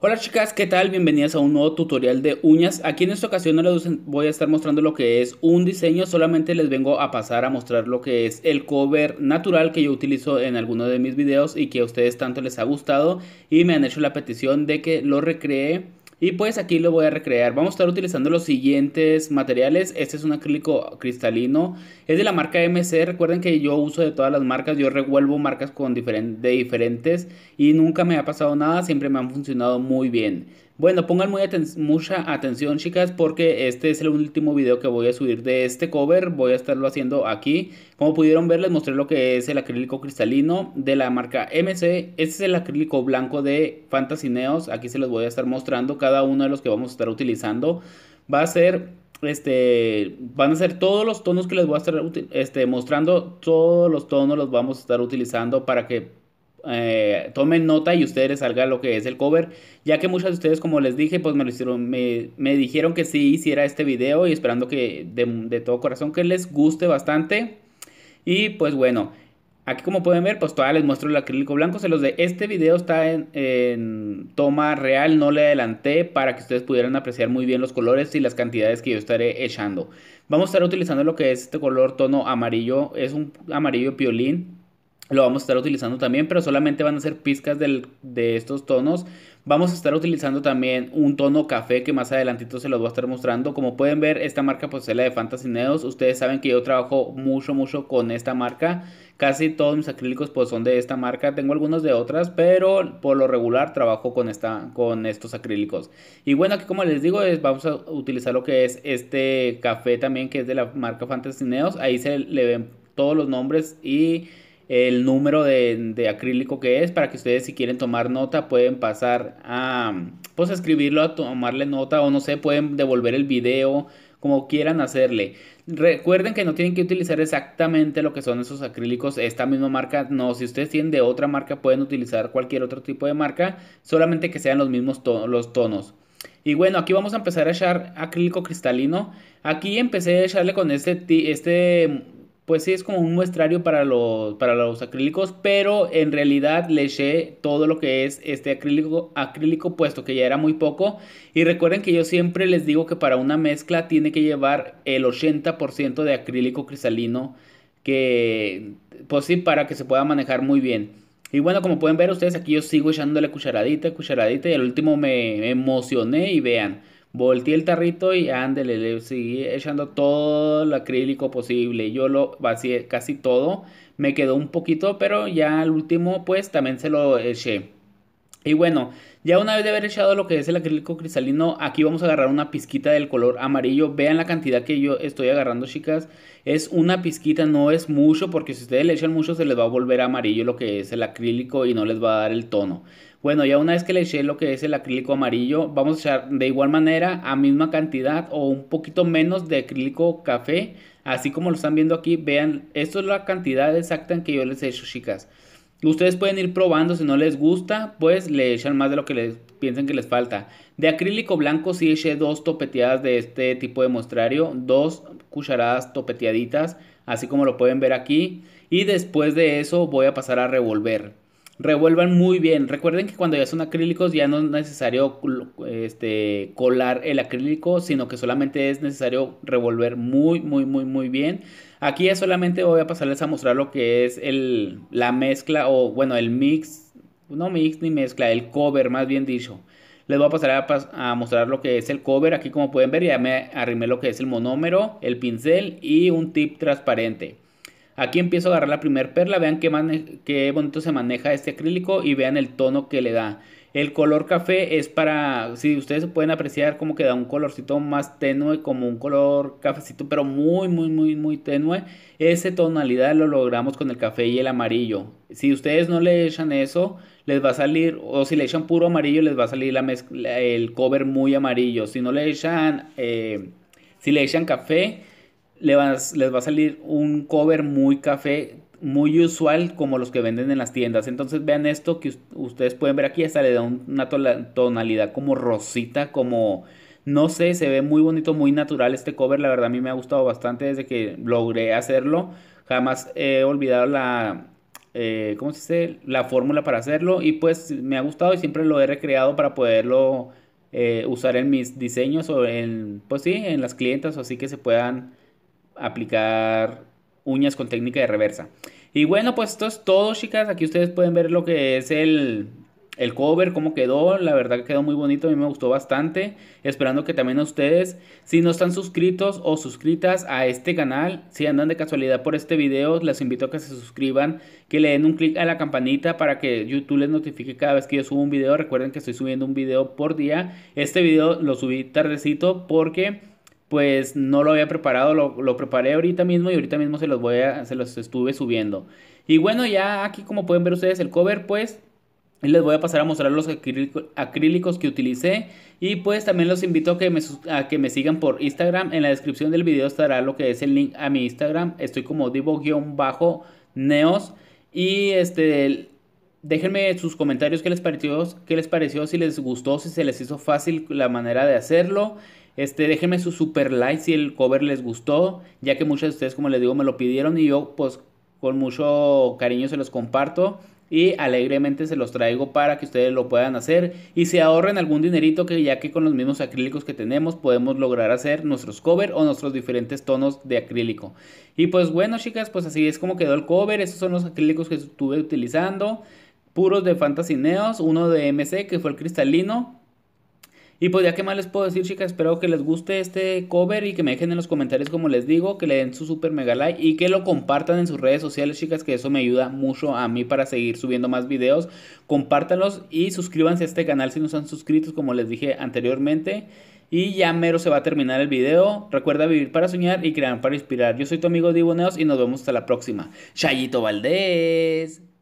Hola chicas, ¿qué tal? Bienvenidas a un nuevo tutorial de uñas. Aquí en esta ocasión no les voy a estar mostrando lo que es un diseño, solamente les vengo a pasar a mostrar lo que es el cover natural que yo utilizo en alguno de mis videos y que a ustedes tanto les ha gustado y me han hecho la petición de que lo recree y pues aquí lo voy a recrear. Vamos a estar utilizando los siguientes materiales. Este es un acrílico cristalino. Es de la marca MC. Recuerden que yo uso de todas las marcas. Yo revuelvo marcas con de diferentes. Y nunca me ha pasado nada. Siempre me han funcionado muy bien. Bueno, pongan mucha atención chicas porque este es el último video que voy a subir de este cover. Voy a estarlo haciendo aquí. Como pudieron ver les mostré lo que es el acrílico cristalino de la marca MC. Este es el acrílico blanco de Fantasineos. Aquí se los voy a estar mostrando cada uno de los que vamos a estar utilizando. Va a ser este, van a ser todos los tonos que les voy a estar este, mostrando, todos los tonos los vamos a estar utilizando para que eh, tomen nota y ustedes salgan lo que es el cover, ya que muchas de ustedes, como les dije, pues me lo hicieron, me, dijeron que sí hiciera este video y esperando que de, todo corazón que les guste bastante. Y pues bueno, Aquí como pueden ver, pues todavía les muestro el acrílico blanco. Se los de este video está en, en, toma real, no le adelanté para que ustedes pudieran apreciar muy bien los colores y las cantidades que yo estaré echando. Vamos a estar utilizando lo que es este color tono amarillo, es un amarillo piolín lo vamos a estar utilizando también, pero solamente van a ser pizcas de estos tonos. Vamos a estar utilizando también un tono café que más adelantito se los voy a estar mostrando. Como pueden ver, esta marca pues es la de Fantasy Neos. Ustedes saben que yo trabajo mucho, mucho con esta marca. Casi todos mis acrílicos pues son de esta marca. Tengo algunos de otras, pero por lo regular trabajo con, esta, con estos acrílicos. Y bueno, aquí como les digo, vamos a utilizar lo que es este café también que es de la marca Fantasy Neos. Ahí se le ven todos los nombres y el número de, acrílico que es para que ustedes si quieren tomar nota pueden pasar a pues escribirlo a tomarle nota o no sé pueden devolver el video como quieran hacerle recuerden que no tienen que utilizar exactamente lo que son esos acrílicos esta misma marca no si ustedes tienen de otra marca pueden utilizar cualquier otro tipo de marca solamente que sean los mismos tonos, los tonos y bueno, aquí vamos a empezar a echar acrílico cristalino. Aquí empecé a echarle con este, este pues sí es como un muestrario para los, para los acrílicos, pero en realidad le eché todo lo que es este acrílico, acrílico, puesto que ya era muy poco. Y recuerden que yo siempre les digo que para una mezcla tiene que llevar el 80% de acrílico cristalino, que pues sí, para que se pueda manejar muy bien. Y bueno, como pueden ver ustedes, aquí yo sigo echándole cucharadita, cucharadita, y al último me emocioné y vean. Volteé el tarrito y ándele, le seguí echando todo el acrílico posible. Yo lo vacié casi todo. Me quedó un poquito, pero ya al último pues también se lo eché. Y bueno, ya una vez de haber echado lo que es el acrílico cristalino, aquí vamos a agarrar una pizquita del color amarillo. Vean la cantidad que yo estoy agarrando, chicas. Es una pizquita, no es mucho, porque si ustedes le echan mucho se les va a volver amarillo lo que es el acrílico y no les va a dar el tono. Bueno, ya una vez que le eché lo que es el acrílico amarillo, vamos a echar de igual manera a misma cantidad o un poquito menos de acrílico café. Así como lo están viendo aquí, vean, esto es la cantidad exacta en que yo les he hecho, chicas. Ustedes pueden ir probando, si no les gusta, pues le echan más de lo que les piensen que les falta. De acrílico blanco sí eché dos topeteadas de este tipo de mostrario, dos cucharadas topeteaditas, así como lo pueden ver aquí. Y después de eso voy a pasar a revolver revuelvan muy bien. Recuerden que cuando ya son acrílicos ya no es necesario este, colar el acrílico, sino que solamente es necesario revolver muy, muy, muy, muy bien. Aquí ya solamente voy a pasarles a mostrar lo que es la mezcla o bueno, el mix, no mix ni mezcla, el cover más bien dicho. Les voy a pasar a, a mostrar lo que es el cover. Aquí como pueden ver ya me arrimé lo que es el monómero, el pincel y un tip transparente. Aquí empiezo a agarrar la primera perla, vean qué, qué bonito se maneja este acrílico y vean el tono que le da. El color café es para, si ustedes pueden apreciar como queda un colorcito más tenue, como un color cafecito, pero muy, muy, muy, muy tenue. esa tonalidad lo logramos con el café y el amarillo. Si ustedes no le echan eso, les va a salir, o si le echan puro amarillo, les va a salir la el cover muy amarillo. Si no le echan, eh, si le echan café, les va a salir un cover muy café, muy usual como los que venden en las tiendas. Entonces vean esto que ustedes pueden ver aquí, hasta le da una tonalidad como rosita, como... No sé, se ve muy bonito, muy natural este cover. La verdad a mí me ha gustado bastante desde que logré hacerlo. Jamás he olvidado la, eh, ¿cómo se dice? La fórmula para hacerlo. Y pues me ha gustado y siempre lo he recreado para poderlo eh, usar en mis diseños o en, pues sí, en las clientas o así que se puedan aplicar uñas con técnica de reversa. Y bueno, pues esto es todo, chicas. Aquí ustedes pueden ver lo que es el, el cover, cómo quedó. La verdad que quedó muy bonito, a mí me gustó bastante. Esperando que también a ustedes, si no están suscritos o suscritas a este canal, si andan de casualidad por este video, les invito a que se suscriban, que le den un clic a la campanita para que YouTube les notifique cada vez que yo subo un video. Recuerden que estoy subiendo un video por día. Este video lo subí tardecito porque pues no lo había preparado, lo, preparé ahorita mismo y ahorita mismo se los voy a, se los estuve subiendo. Y bueno, ya aquí como pueden ver ustedes el cover, pues les voy a pasar a mostrar los acrílicos que utilicé y pues también los invito a que, me, que me sigan por Instagram. En la descripción del video estará lo que es el link a mi Instagram. Estoy como divo-neos y este déjenme sus comentarios qué les pareció, qué les pareció, si les gustó, si se les hizo fácil la manera de hacerlo. Este, déjenme su super like si el cover les gustó, ya que muchos de ustedes, como les digo, me lo pidieron y yo pues con mucho cariño se los comparto y alegremente se los traigo para que ustedes lo puedan hacer y se ahorren algún dinerito que ya que con los mismos acrílicos que tenemos podemos lograr hacer nuestros cover o nuestros diferentes tonos de acrílico. Y pues bueno chicas, pues así es como quedó el cover, estos son los acrílicos que estuve utilizando, puros de Fantasy Neos, uno de MC que fue el cristalino y pues ya que más les puedo decir, chicas, espero que les guste este cover y que me dejen en los comentarios como les digo, que le den su super mega like y que lo compartan en sus redes sociales, chicas, que eso me ayuda mucho a mí para seguir subiendo más videos. Compártanlos y suscríbanse a este canal si no están suscritos, como les dije anteriormente. Y ya mero se va a terminar el video. Recuerda vivir para soñar y crear para inspirar. Yo soy tu amigo Diboneos y nos vemos hasta la próxima. Chayito Valdés.